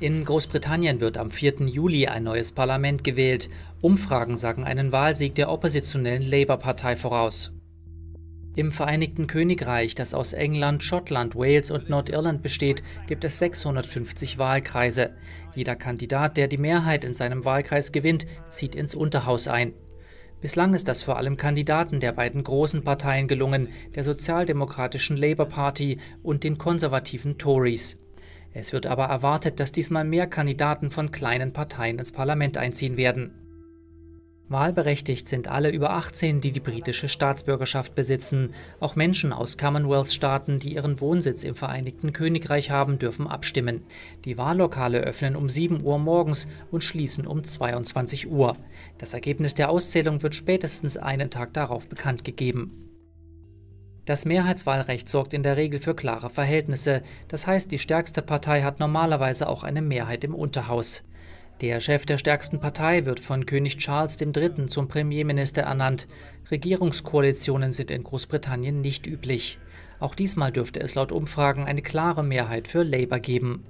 In Großbritannien wird am 4. Juli ein neues Parlament gewählt. Umfragen sagen einen Wahlsieg der oppositionellen Labour-Partei voraus. Im Vereinigten Königreich, das aus England, Schottland, Wales und Nordirland besteht, gibt es 650 Wahlkreise. Jeder Kandidat, der die Mehrheit in seinem Wahlkreis gewinnt, zieht ins Unterhaus ein. Bislang ist das vor allem Kandidaten der beiden großen Parteien gelungen, der sozialdemokratischen Labour Party und den konservativen Tories. Es wird aber erwartet, dass diesmal mehr Kandidaten von kleinen Parteien ins Parlament einziehen werden. Wahlberechtigt sind alle über 18, die die britische Staatsbürgerschaft besitzen. Auch Menschen aus Commonwealth-Staaten, die ihren Wohnsitz im Vereinigten Königreich haben, dürfen abstimmen. Die Wahllokale öffnen um 7 Uhr morgens und schließen um 22 Uhr. Das Ergebnis der Auszählung wird spätestens einen Tag darauf bekannt gegeben. Das Mehrheitswahlrecht sorgt in der Regel für klare Verhältnisse. Das heißt, die stärkste Partei hat normalerweise auch eine Mehrheit im Unterhaus. Der Chef der stärksten Partei wird von König Charles III. zum Premierminister ernannt. Regierungskoalitionen sind in Großbritannien nicht üblich. Auch diesmal dürfte es laut Umfragen eine klare Mehrheit für Labour geben.